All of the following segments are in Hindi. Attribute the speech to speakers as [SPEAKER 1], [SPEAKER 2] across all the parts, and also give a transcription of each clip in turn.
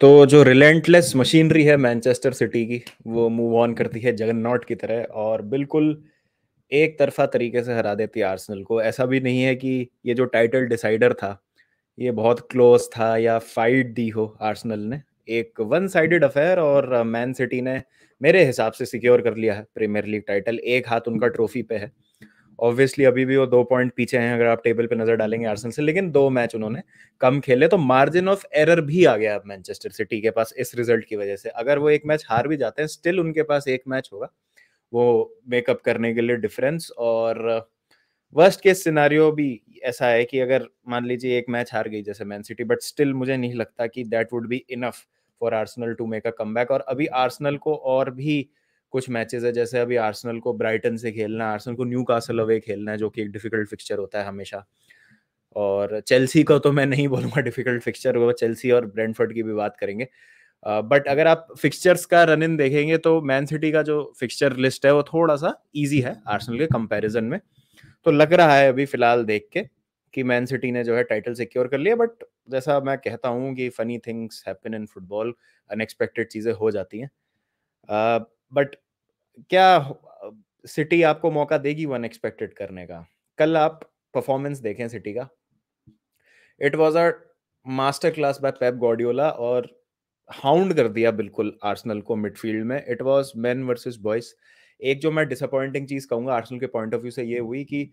[SPEAKER 1] तो जो रिलेंटलेस मशीनरी है मैनचेस्टर सिटी की वो मूव ऑन करती है जगन्नॉट की तरह और बिल्कुल एक तरफा तरीके से हरा देती है आर्सनल को ऐसा भी नहीं है कि ये जो टाइटल डिसाइडर था ये बहुत क्लोज था या फाइट दी हो आर्सनल ने एक वन साइडेड अफेयर और मैन uh, सिटी ने मेरे हिसाब से सिक्योर कर लिया है प्रीमियर लीग टाइटल एक हाथ उनका ट्रॉफी पे है ऑब्वियसली अभी भी वो दो पॉइंट पीछे हैं अगर आप टेबल पे नजर डालेंगे आर्सेनल हम्म। से लेकिन दो मैच उन्होंने कम खेले तो मार्जिन ऑफ एरर भी आ गया अब मैनचेस्टर सिटी के पास इस रिजल्ट की वजह से अगर वो एक मैच हार भी जाते हैं स्टिल उनके पास एक मैच होगा वो मेकअप करने के लिए डिफरेंस और वर्स्ट केस सिनारियो भी ऐसा है कि अगर मान लीजिए एक मैच हार गई जैसे मैन सिटी बट स्टिल मुझे नहीं लगता कि that would be enough for Arsenal to make a come और अभी आर्सनल को और भी कुछ मैचेस है जैसे अभी आर्सेनल को ब्राइटन से खेलना है आर्सेनल को न्यू कासल अवे खेलना है जो कि एक डिफिकल्ट फिक्सचर होता है हमेशा और चेल्सी का तो मैं नहीं बोलूँगा डिफिकल्ट फिक्सचर होगा चेल्सी और ब्रेंडफर्ड की भी बात करेंगे बट uh, अगर आप फिक्सचर्स का रन इन देखेंगे तो मैन सिटी का जो फिक्सचर लिस्ट है वो थोड़ा सा ईजी है आर्सनल के कंपेरिजन में तो लग रहा है अभी फिलहाल देख के कि मैन सिटी ने जो है टाइटल सिक्योर कर लिया बट जैसा मैं कहता हूँ कि funny things happen in football unexpected चीज़ें हो जाती हैं बट uh, क्या सिटी आपको मौका देगी वन एक्सपेक्टेड करने का कल आप परफॉर्मेंस देखें सिटी का it was a masterclass by Pep Guardiola और हाउंड कर दिया बिल्कुल आर्सनल को मिडफील्ड में it was man versus boys एक जो मैं डिसअपॉइंटिंग चीज कहूंगा आर्सनल के पॉइंट ऑफ व्यू से ये हुई कि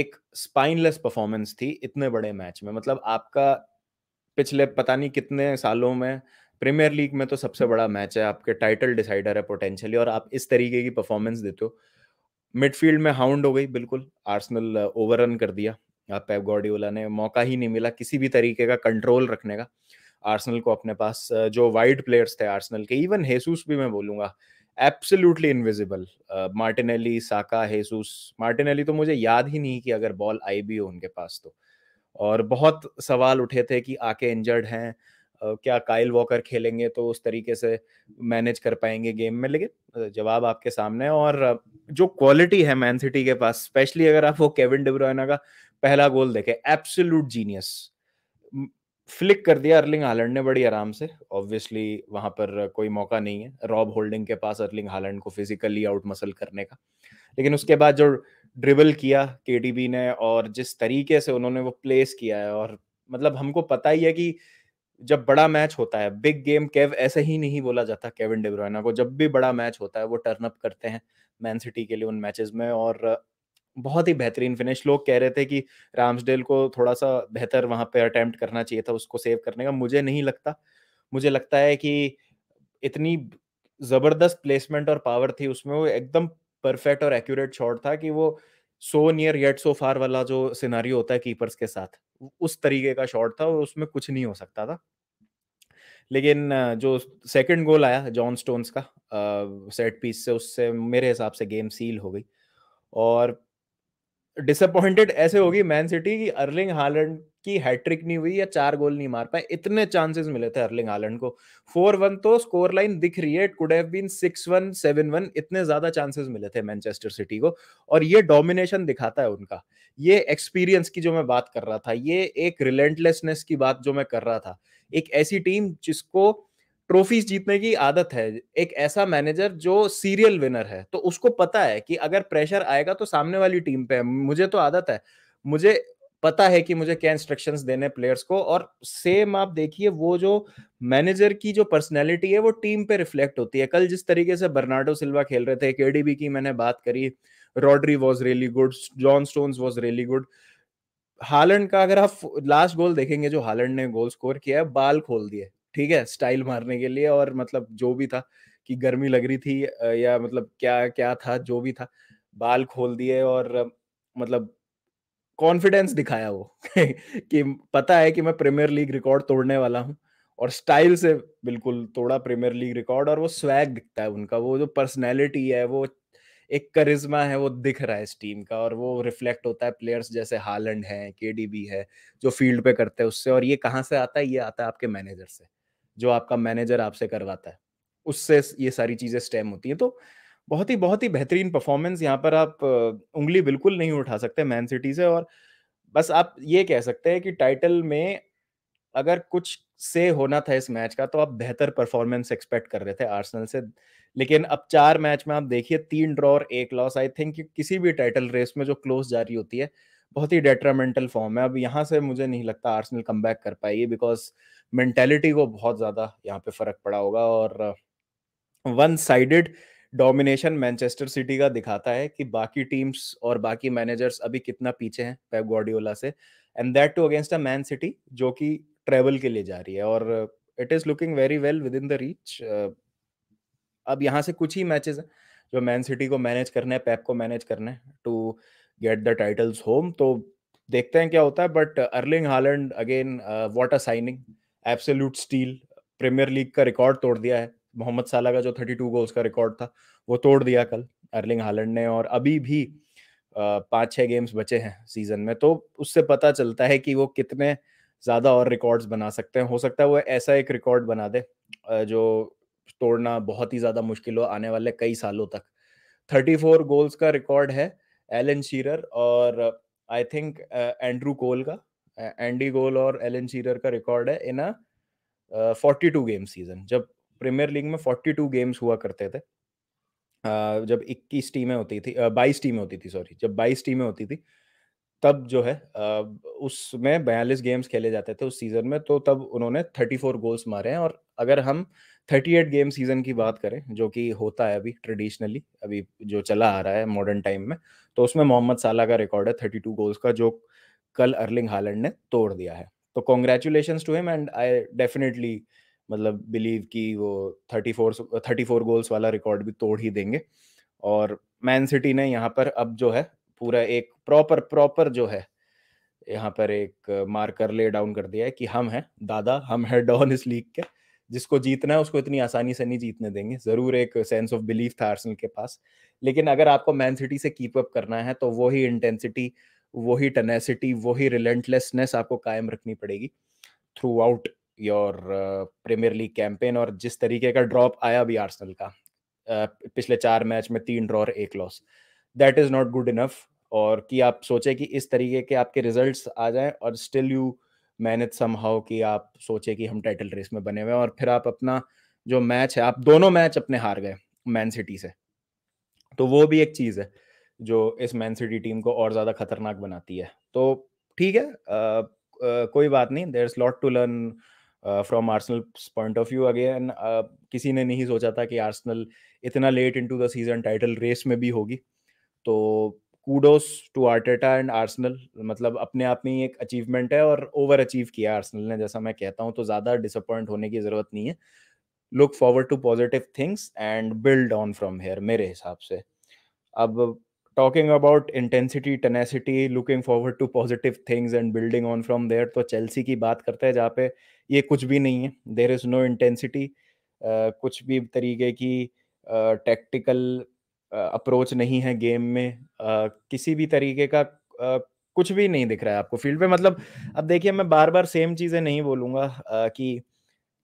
[SPEAKER 1] एक स्पाइनलेस परफॉर्मेंस थी इतने बड़े मैच में मतलब आपका पिछले पता नहीं कितने सालों में प्रीमियर लीग में तो सबसे बड़ा मैच है आपके टाइटल डिसाइडर है पोटेंशियली और आप इस तरीके की परफॉर्मेंस देते हो मिडफील्ड में हाउंड हो गई बिल्कुल आर्सनल ओवररन कर दिया पैप गॉर्डियोला ने मौका ही नहीं मिला किसी भी तरीके का कंट्रोल रखने का आर्सनल को अपने पास जो वाइड प्लेयर्स थे आर्सनल के इवन हेसूस भी मैं बोलूंगा absolutely invisible Martinelli Saka Jesus Martinelli तो मुझे याद ही नहीं कि अगर बॉल आई भी हो उनके पास तो और बहुत सवाल उठे थे कि आके इंजर्ड हैं क्या काइल वॉकर खेलेंगे तो उस तरीके से मैनेज कर पाएंगे गेम में लेकिन जवाब आपके सामने है और जो क्वालिटी है मैन सिटी के पास स्पेशली अगर आप वो केविन डिब्रोना का पहला गोल देखें एब्सोल्यूट जीनियस फ्लिक कर दिया अर्लिंग हालैंड ने बड़ी आराम से ऑब्वियसली वहां पर कोई मौका नहीं है रॉब होल्डिंग के पास अर्लिंग हालैंड को फिजिकली आउट मसल करने का लेकिन उसके बाद जो ड्रिबल किया के ने और जिस तरीके से उन्होंने वो प्लेस किया है और मतलब हमको पता ही है कि जब बड़ा मैच होता है बिग गेम केव ऐसे ही नहीं बोला जाता केविन डिब्रोयना को जब भी बड़ा मैच होता है वो टर्न अप करते हैं मैन सिटी के लिए उन मैचेस में और बहुत ही बेहतरीन फिनिश लोग कह रहे थे कि रामसडेल को थोड़ा सा बेहतर वहां पे अटेम्प्ट करना चाहिए था उसको सेव करने का मुझे नहीं लगता मुझे लगता है कि इतनी ज़बरदस्त प्लेसमेंट और पावर थी उसमें वो एकदम परफेक्ट और एक्यूरेट शॉट था कि वो सो नियर येट सो फार वाला जो सिनारी होता है कीपर्स के साथ उस तरीके का शॉट था और उसमें कुछ नहीं हो सकता था लेकिन जो सेकंड गोल आया जॉन स्टोन्स का सेट पीस से उससे मेरे हिसाब से गेम सील हो गई और डिसअपॉइंटेड ऐसे होगी मैन सिटी की अर्लिंग हालैंड की हैट्रिक नहीं हुई या चार गोल नहीं मार पाए इतने चांसेस मिले थे अर्लिंग हालैंड को फोर वन तो स्कोर लाइन दिख रही है it could have been six one seven one इतने ज्यादा चांसेस मिले थे मैनचेस्टर सिटी को और ये डोमिनेशन दिखाता है उनका ये एक्सपीरियंस की जो मैं बात कर रहा था ये एक रिलेंटलेसनेस की बात जो मैं कर रहा था एक ऐसी टीम जिसको ट्रॉफीज जीतने की आदत है एक ऐसा मैनेजर जो सीरियल विनर है तो उसको पता है कि अगर प्रेशर आएगा तो सामने वाली टीम पे है मुझे तो आदत है मुझे पता है कि मुझे क्या इंस्ट्रक्शन देने प्लेयर्स को और सेम आप देखिए वो जो मैनेजर की जो पर्सनैलिटी है वो टीम पे रिफ्लेक्ट होती है कल जिस तरीके से बर्नाडो सिल्वा खेल रहे थे के की मैंने बात करी Rodri was really good John Stones was really good Haaland का अगर आप लास्ट गोल देखेंगे जो हालैंड ने गोल स्कोर किया है बाल खोल दिए ठीक है स्टाइल मारने के लिए और मतलब जो भी था कि गर्मी लग रही थी या मतलब क्या क्या था जो भी था बाल खोल दिए और मतलब कॉन्फिडेंस दिखाया वो कि पता है कि मैं प्रीमियर लीग रिकॉर्ड तोड़ने वाला हूँ और स्टाइल से बिल्कुल तोड़ा प्रीमियर लीग रिकॉर्ड और वो स्वैग दिखता है उनका वो जो पर्सनैलिटी है वो एक करिश्मा है वो दिख रहा है इस टीम का और वो रिफ्लेक्ट होता है प्लेयर्स जैसे हालंड है के है जो फील्ड पे करते हैं उससे और ये कहाँ से आता है ये आता है आपके मैनेजर से जो आपका मैनेजर आपसे करवाता है उससे ये सारी चीजें स्टेम होती हैं तो बहुत ही बहुत ही बेहतरीन परफॉर्मेंस यहाँ पर आप उंगली बिल्कुल नहीं उठा सकते मैन सिटी से और बस आप ये कह सकते हैं कि टाइटल में अगर कुछ से होना था इस मैच का तो आप बेहतर परफॉर्मेंस एक्सपेक्ट कर रहे थे आर्सेनल से लेकिन अब चार मैच में आप देखिए तीन ड्रॉ और एक लॉस आई थिंक कि किसी भी टाइटल रेस में जो क्लोज जारी होती है बहुत ही डेट्रामेंटल फॉर्म है अब यहाँ से मुझे नहीं लगता आर्सनल कम कर पाएगी बिकॉज मेंटेलिटी को बहुत ज़्यादा यहाँ पे फर्क पड़ा होगा और one sided domination Manchester City का दिखाता है कि बाकी टीम्स और बाकी मैनेजर्स अभी कितना पीछे हैं पेप गॉर्डियोला से and that too against a Man City जो कि ट्रेवल के लिए जा रही है और it is looking very well within the reach अब यहाँ से कुछ ही मैचेस हैं जो मैन सिटी को मैनेज करना है पैप को मैनेज करना है to get the titles home तो देखते हैं क्या होता है but Erling Haaland again what a signing absolute steal Premier League का रिकॉर्ड तोड़ दिया है मोहम्मद साला का जो 32 गोल्स का रिकॉर्ड था वो तोड़ दिया कल अर्लिंग हालैंड ने और अभी भी पाँच छः गेम्स बचे हैं सीजन में तो उससे पता चलता है कि वो कितने ज़्यादा और रिकॉर्ड्स बना सकते हैं हो सकता है वो ऐसा एक रिकॉर्ड बना दे uh, जो तोड़ना बहुत ही ज़्यादा मुश्किल हो आने वाले कई सालों तक 34 गोल्स का रिकॉर्ड है एलन शीरर और आई थिंक एंड्रू कोल का एंडी uh, गोल और एलन शीरर का रिकॉर्ड है in a forty two game season जब प्रीमियर लीग में फोर्टी टू गेम्स हुआ करते थे uh, जब इक्कीस टीमें होती थी uh, बाईस uh, टीमें होती थी सॉरी जब बाईस टीमें होती थी तब जो है uh, उसमें बयालीस गेम्स खेले जाते थे उस सीजन में तो तब उन्होंने थर्टी फोर गोल्स मारे हैं और अगर हम थर्टी एट गेम सीजन की बात करें जो कि होता है अभी ट्रेडिशनली अभी जो चला आ रहा है मॉडर्न टाइम में तो उसमें मोहम्मद साला का रिकॉर्ड है थर्टी टू गोल्स का जो कल अर्लिंग हालैंड ने तोड़ दिया है तो congratulation to him and I definitely मतलब बिलीव कि वो thirty four thirty four goals वाला रिकॉर्ड भी तोड़ ही देंगे और मैन सिटी ने यहाँ पर अब जो है पूरा एक प्रॉपर प्रॉपर जो है यहाँ पर एक मार्कर ले डाउन कर दिया है कि हम हैं दादा हम हैं डॉन इस लीग के जिसको जीतना है उसको इतनी आसानी से नहीं जीतने देंगे जरूर एक सेंस ऑफ बिलीफ था आर्सनल के पास लेकिन अगर आपको मैन सिटी से कीप अप करना है तो वही इंटेंसिटी वही टनेसिटी वही रिलेंटलेसनेस आपको कायम रखनी पड़ेगी throughout your Premier League campaign और जिस तरीके का ड्रॉप आया भी आर्सनल का uh, पिछले चार मैच में तीन ड्रॉ और एक loss that is not good enough और कि आप सोचे कि इस तरीके के आपके रिजल्ट्स आ जाएं और स्टिल यू मेहनत समहाउ कि आप सोचे कि हम टाइटल रेस में बने हुए हैं और फिर आप अपना जो मैच है आप दोनों मैच अपने हार गए मैन सिटी से तो वो भी एक चीज़ है जो इस मैन सिटी टीम को और ज़्यादा खतरनाक बनाती है तो ठीक है आ, आ, कोई बात नहीं there is lot to learn from Arsenal point of view again किसी ने नहीं सोचा था कि आर्सनल इतना late into the season title race में भी होगी तो kudos to Arteta and Arsenal मतलब अपने आप में ही एक अचीवमेंट है और ओवर अचीव किया आर्सनल ने जैसा मैं कहता हूँ तो ज़्यादा डिसअपॉइंट होने की ज़रूरत नहीं है look forward to positive things and build on from here मेरे हिसाब से अब talking about intensity tenacity looking forward to positive things and building on from there तो चेल्सी की बात करते हैं जहाँ पे ये कुछ भी नहीं है देर इज़ नो इंटेंसिटी कुछ भी तरीके की टेक्टिकल uh, अप्रोच uh, नहीं है गेम में किसी भी तरीके का कुछ भी नहीं दिख रहा है आपको फील्ड पे मतलब अब देखिए मैं बार बार सेम चीज़ें नहीं बोलूंगा कि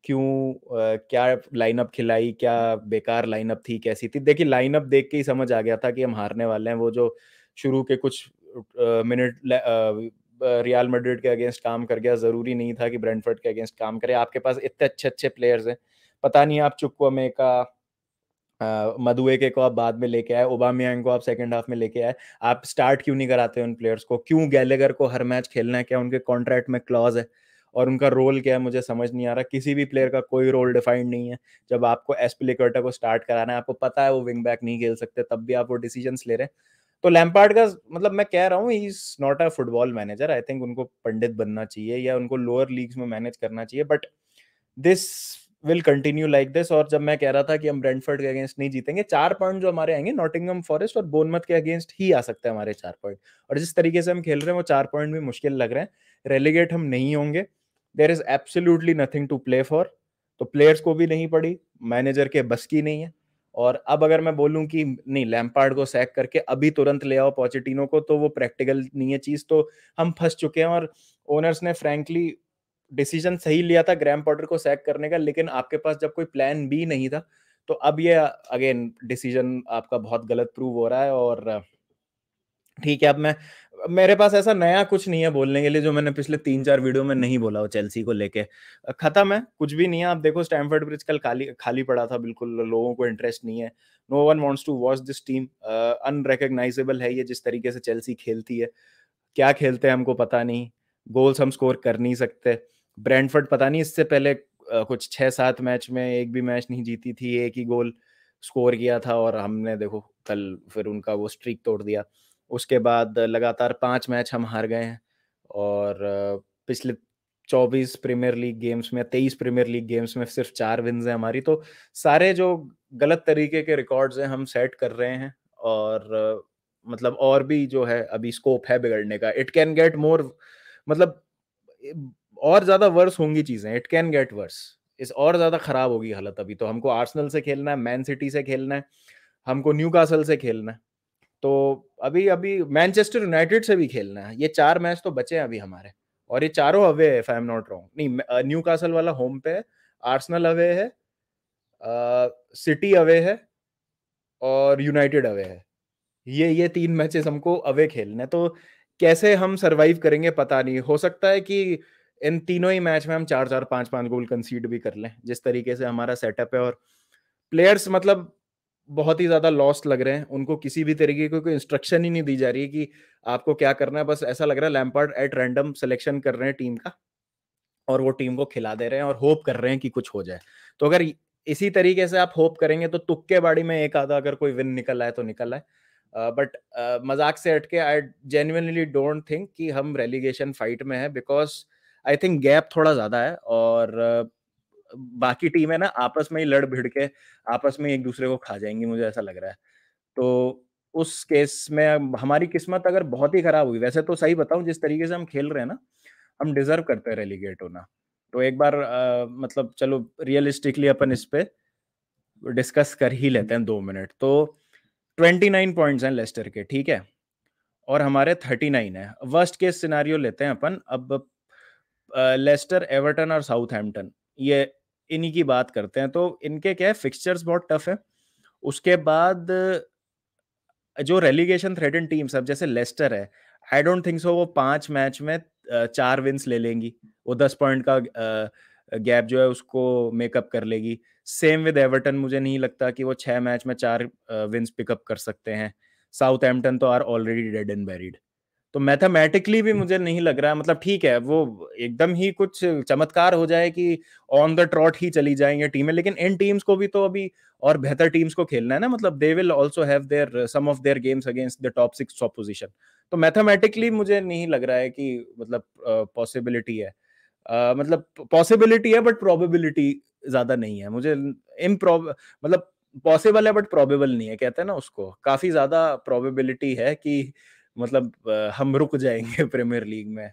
[SPEAKER 1] क्यों क्या लाइनअप खिलाई क्या बेकार लाइनअप थी कैसी थी देखिए लाइनअप देख के ही समझ आ गया था कि हम हारने वाले हैं वो जो शुरू के कुछ मिनट रियल मेड्रिड के अगेंस्ट काम कर गया जरूरी नहीं था कि ब्रेंडफर्ड के अगेंस्ट काम करे आपके पास इतने अच्छे अच्छे प्लेयर्स हैं पता नहीं आप चुक्वा में का मधुएके को आप बाद में लेके आए ओबामियांग को आप सेकंड हाफ में लेके आए आप स्टार्ट क्यों नहीं कराते उन प्लेयर्स को क्यों गैलेगर को हर मैच खेलना है क्या उनके कॉन्ट्रैक्ट में क्लॉज है और उनका रोल क्या है मुझे समझ नहीं आ रहा किसी भी प्लेयर का कोई रोल डिफाइंड नहीं है जब आपको एस्पिलिकर्टा को स्टार्ट कराना है आपको पता है वो विंग बैक नहीं खेल सकते तब भी आप वो डिसीजन ले रहे हैं तो लैम्पार्ड का मतलब मैं कह रहा हूँ he is not a football manager I think उनको पंडित बनना चाहिए या उनको लोअर लीग्स में मैनेज करना चाहिए but this will continue like this और जब मैं कह रहा था कि हम ब्रेंडफर्ड के अगेंस्ट नहीं जीतेंगे चार पॉइंट जो हमारे आएंगे नॉटिंगम फॉरेस्ट और बोनमत के अगेंस्ट ही आ सकते हैं हमारे चार पॉइंट और जिस तरीके से हम खेल रहे हैं वो चार पॉइंट भी मुश्किल लग रहे हैं रेलीगेट हम नहीं होंगे there is absolutely nothing to play for तो प्लेयर्स को भी नहीं पड़ी मैनेजर के बस की नहीं है और अब अगर मैं बोलूं कि नहीं लैम्पार्ड को सैक करके अभी तुरंत ले आओ पॉचिटिनो को तो वो प्रैक्टिकल नहीं है चीज़ तो हम फंस चुके हैं और ओनर्स ने फ्रेंकली डिसीजन सही लिया था ग्रैम पॉटर को सैक करने का लेकिन आपके पास जब कोई प्लान बी नहीं था तो अब ये अगेन डिसीजन आपका बहुत गलत प्रूव हो रहा है और ठीक है अब मैं मेरे पास ऐसा नया कुछ नहीं है बोलने के लिए जो मैंने पिछले तीन चार वीडियो में नहीं बोला हो चेल्सी को लेके खत्म है कुछ भी नहीं है आप देखो स्टैमफर्ड ब्रिज कल खाली खाली पड़ा था बिल्कुल लोगों को इंटरेस्ट नहीं है no one wants to watch this team unrecognisable है ये जिस तरीके से चेल्सी खेलती है क्या खेलते हैं हमको पता नहीं गोल्स हम स्कोर कर नहीं सकते ब्रैंडफर्ड पता नहीं इससे पहले कुछ छः सात मैच में एक भी मैच नहीं जीती थी एक ही गोल स्कोर किया था और हमने देखो कल फिर उनका वो स्ट्रीक तोड़ दिया उसके बाद लगातार पांच मैच हम हार गए हैं और पिछले चौबीस प्रीमियर लीग गेम्स में तेईस प्रीमियर लीग गेम्स में सिर्फ चार विन्स हैं हमारी तो सारे जो गलत तरीके के रिकॉर्ड्स हैं हम सेट कर रहे हैं और मतलब और भी जो है अभी स्कोप है बिगड़ने का इट कैन गेट मोर मतलब और ज्यादा वर्स होंगी चीजें इट कैन गेट वर्स इस और ज्यादा खराब होगी हालत अभी तो हमको आर्सनल से खेलना है मैन सिटी से खेलना है हमको न्यू कासल से खेलना है तो अभी अभी मैनचेस्टर यूनाइटेड से भी खेलना है ये चार मैच तो बचे हैं अभी हमारे और ये चारों अवे है if I am not wrong नहीं न्यू कासल वाला होम पे है आर्सनल अवे है सिटी अवे है और यूनाइटेड अवे है ये ये तीन मैचेस हमको अवे खेलने तो कैसे हम सरवाइव करेंगे पता नहीं हो सकता है कि इन तीनों ही मैच में हम चार चार पांच पांच गोल कंसीड भी कर लें जिस तरीके से हमारा सेटअप है और प्लेयर्स मतलब बहुत ही ज्यादा लॉस्ट लग रहे हैं उनको किसी भी तरीके की कोई इंस्ट्रक्शन ही नहीं दी जा रही है कि आपको क्या करना है बस ऐसा लग रहा है लैम्पर्ड एट रैंडम सिलेक्शन कर रहे हैं टीम का और वो टीम को खिला दे रहे हैं और होप कर रहे हैं कि कुछ हो जाए तो अगर इसी तरीके से आप होप करेंगे तो तुक्के बाड़ी में एक आधा अगर कोई विन निकल आए तो निकल आए बट uh, uh, मजाक से हटके आई जेन्यनली डोंट थिंक कि हम रेलीगेशन फाइट में है बिकॉज आई थिंक गैप थोड़ा ज्यादा है और बाकी टीम है ना आपस में ही लड़ भिड़ के आपस में एक दूसरे को खा जाएंगी मुझे ऐसा लग रहा है तो उस केस में हमारी किस्मत अगर बहुत ही खराब हुई वैसे तो सही बताऊं जिस तरीके से हम खेल रहे हैं ना हम डिजर्व करते हैं रेलीगेट होना तो एक बार आ, मतलब चलो रियलिस्टिकली अपन इस पे डिस्कस कर ही लेते हैं दो मिनट तो ट्वेंटी नाइन पॉइंट्स हैं लेस्टर के ठीक है और हमारे थर्टी नाइन है वर्स्ट केस सिनारियो लेते हैं अपन अब लेस्टर एवर्टन और साउथ हेम्पटन ये इन्हीं की बात करते हैं तो इनके क्या है फिक्सचर्स बहुत टफ है उसके बाद जो रेलीगेशन थ्रेटन टीम्स अब जैसे लेस्टर है आई डोंट थिंक सो वो पांच मैच में चार विंस ले लेंगी वो दस पॉइंट का गैप जो है उसको मेकअप कर लेगी सेम विद एवर्टन मुझे नहीं लगता कि वो छह मैच में चार विंस पिकअप कर सकते हैं साउथ एम्पटन तो are already dead and buried तो मैथमेटिकली भी हम्म। मुझे नहीं लग रहा मतलब ठीक है वो एकदम ही कुछ चमत्कार हो जाए कि ऑन द ट्रॉट ही चली जाएंगे टीमें लेकिन इन टीम्स को भी तो अभी और बेहतर टीम्स को खेलना है ना मतलब they will also have their some of their games against the top six opposition तो मैथमेटिकली मुझे नहीं लग रहा है कि मतलब पॉसिबिलिटी uh, है uh, मतलब पॉसिबिलिटी है बट प्रोबेबिलिटी ज्यादा नहीं है मुझे इम मतलब पॉसिबल है बट प्रोबेबल नहीं है कहते हैं ना उसको काफी ज्यादा प्रोबेबिलिटी है कि मतलब हम रुक जाएंगे प्रीमियर लीग में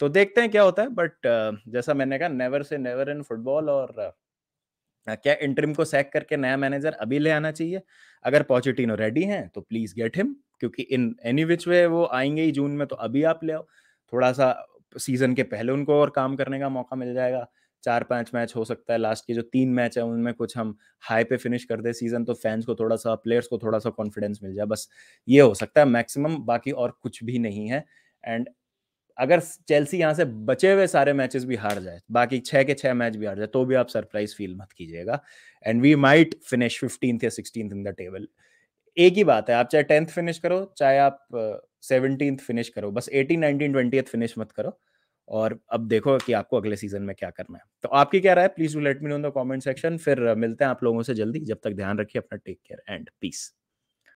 [SPEAKER 1] तो देखते हैं क्या होता है बट जैसा मैंने कहा never say never in football और क्या इंटरिम को सैक करके नया मैनेजर अभी ले आना चाहिए अगर पॉचिटिनो रेडी हैं तो प्लीज गेट हिम क्योंकि इन एनी विच वे वो आएंगे ही जून में तो अभी आप ले आओ थोड़ा सा सीजन के पहले उनको और काम करने का मौका मिल जाएगा चार पांच मैच हो सकता है लास्ट के जो तीन मैच है उनमें कुछ हम हाई पे फिनिश कर दे सीजन तो फैंस को थोड़ा सा प्लेयर्स को थोड़ा सा कॉन्फिडेंस मिल जाए बस ये हो सकता है मैक्सिमम बाकी और कुछ भी नहीं है एंड अगर चेल्सी यहाँ से बचे हुए सारे मैचेस भी हार जाए बाकी छह के छह मैच भी हार जाए तो भी आप सरप्राइज फील मत कीजिएगा and we might finish fifteenth या सिक्सटीन इन द टेबल एक ही बात है आप चाहे टेंथ फिनिश करो चाहे आप सेवनटीन uh, फिनिश करो बस एटीन नाइनटीन ट्वेंटी फिनिश मत करो और अब देखो कि आपको अगले सीजन में क्या करना है तो आपकी क्या राय please do let me know in the comment section फिर मिलते हैं आप लोगों से जल्दी जब तक ध्यान रखिए अपना टेक केयर एंड पीस